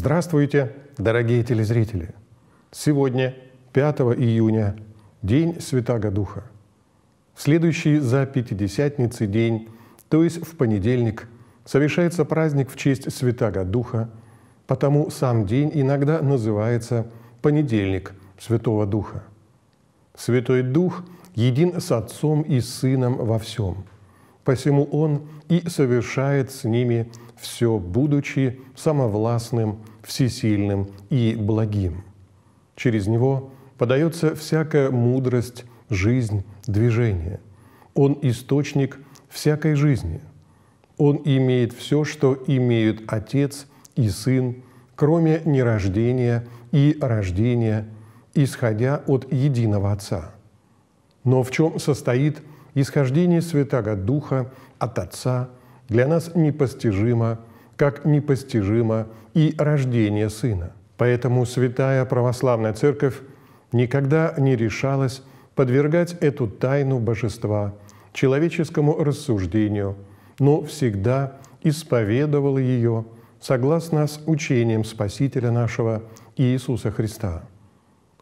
Здравствуйте, дорогие телезрители! Сегодня, 5 июня, День Святаго Духа. Следующий за Пятидесятницы день, то есть в понедельник, совершается праздник в честь Святаго Духа, потому сам день иногда называется «понедельник Святого Духа». Святой Дух един с Отцом и Сыном во всем – посему Он и совершает с ними все, будучи самовластным, всесильным и благим. Через Него подается всякая мудрость, жизнь, движение. Он – источник всякой жизни. Он имеет все, что имеют Отец и Сын, кроме нерождения и рождения, исходя от единого Отца. Но в чем состоит – Исхождение Святаго Духа от Отца для нас непостижимо, как непостижимо и рождение Сына. Поэтому Святая Православная Церковь никогда не решалась подвергать эту тайну божества человеческому рассуждению, но всегда исповедовала ее согласно с учением Спасителя нашего Иисуса Христа.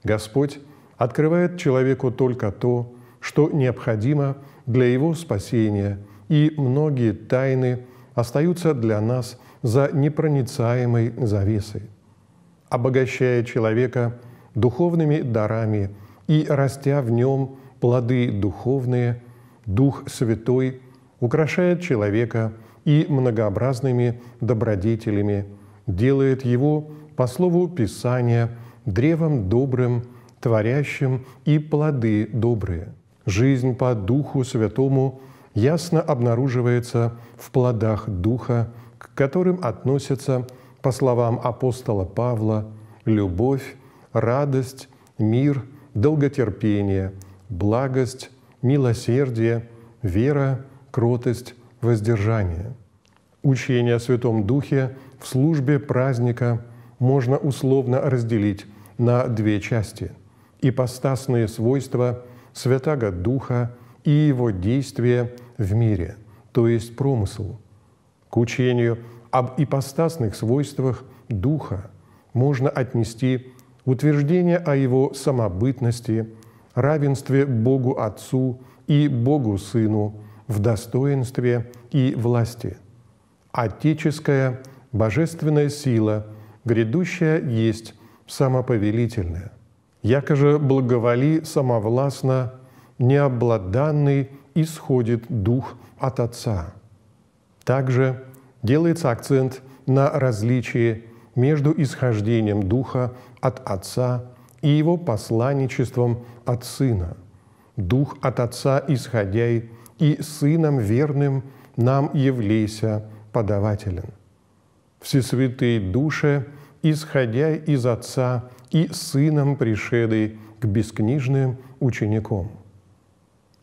Господь открывает человеку только то, что необходимо для его спасения, и многие тайны остаются для нас за непроницаемой завесой. Обогащая человека духовными дарами и растя в нем плоды духовные, Дух Святой украшает человека и многообразными добродетелями, делает его, по слову Писания, древом добрым, творящим и плоды добрые – Жизнь по Духу Святому ясно обнаруживается в плодах Духа, к которым относятся, по словам апостола Павла, любовь, радость, мир, долготерпение, благость, милосердие, вера, кротость, воздержание. Учение о Святом Духе в службе праздника можно условно разделить на две части – ипостасные свойства – Святаго Духа и его действия в мире, то есть промыслу, К учению об ипостасных свойствах Духа можно отнести утверждение о его самобытности, равенстве Богу Отцу и Богу Сыну в достоинстве и власти. Отеческая божественная сила, грядущая есть самоповелительная якоже благоволи самовластно, необладанный исходит дух от Отца. Также делается акцент на различии между исхождением Духа от Отца и его посланничеством от Сына. Дух от Отца исходяй, и Сыном верным нам явлейся подавателен. Всесвятые души – исходя из Отца и Сыном пришедый к бескнижным ученикам.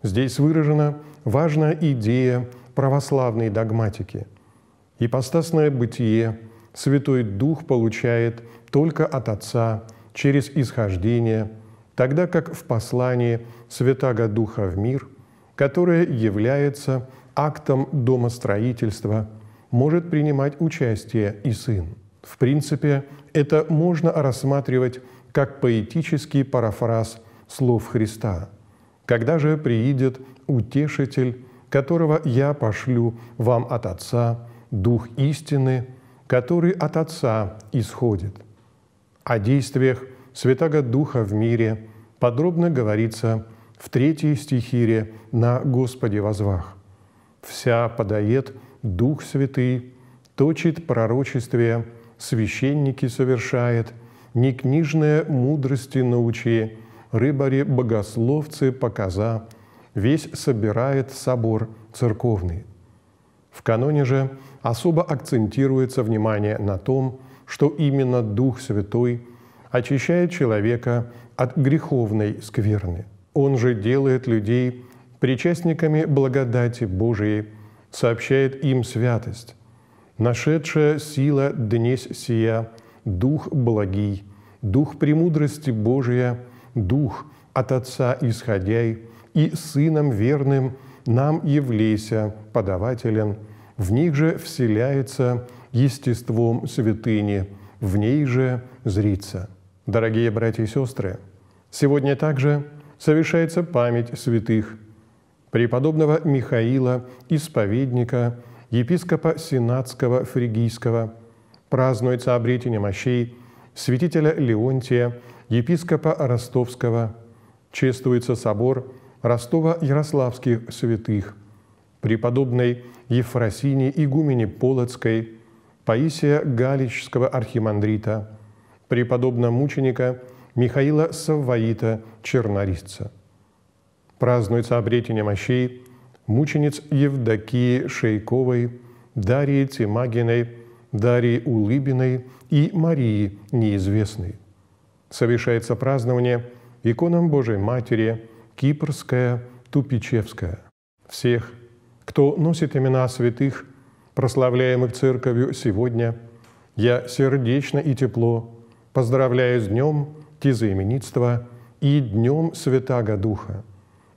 Здесь выражена важная идея православной догматики. Ипостасное бытие Святой Дух получает только от Отца через исхождение, тогда как в послании Святаго Духа в мир, которое является актом домостроительства, может принимать участие и Сын. В принципе, это можно рассматривать как поэтический парафраз слов Христа. «Когда же приидет Утешитель, которого я пошлю вам от Отца, Дух истины, который от Отца исходит». О действиях Святаго Духа в мире подробно говорится в третьей стихире на Господе возвах. «Вся подает Дух Святый, точит пророчествие – священники совершает, ни книжная мудрости научи, рыбари-богословцы показа, весь собирает собор церковный. В каноне же особо акцентируется внимание на том, что именно Дух Святой очищает человека от греховной скверны. Он же делает людей причастниками благодати Божией, сообщает им святость, Нашедшая сила днесь сия, Дух благий, Дух премудрости Божия, Дух от Отца исходяй, и Сыном верным нам явлейся подавателем, в них же вселяется естеством святыни, в ней же зрится. Дорогие братья и сестры, сегодня также совершается память святых преподобного Михаила, исповедника – епископа Сенатского Фригийского, празднуется обретение мощей святителя Леонтия, епископа Ростовского, чествуется собор Ростова-Ярославских святых, преподобной Ефросине Игумени Полоцкой, Паисия Галичского архимандрита, преподобного мученика Михаила Савваита Чернорисца. Празднуется обретение мощей мучениц Евдокии Шейковой, Дарьи Тимагиной, Дарьи Улыбиной и Марии Неизвестной. Совершается празднование иконам Божией Матери Кипрская, Тупичевская. Всех, кто носит имена святых, прославляемых Церковью сегодня, я сердечно и тепло поздравляю с Днем Тезаименитства и Днем Святаго Духа.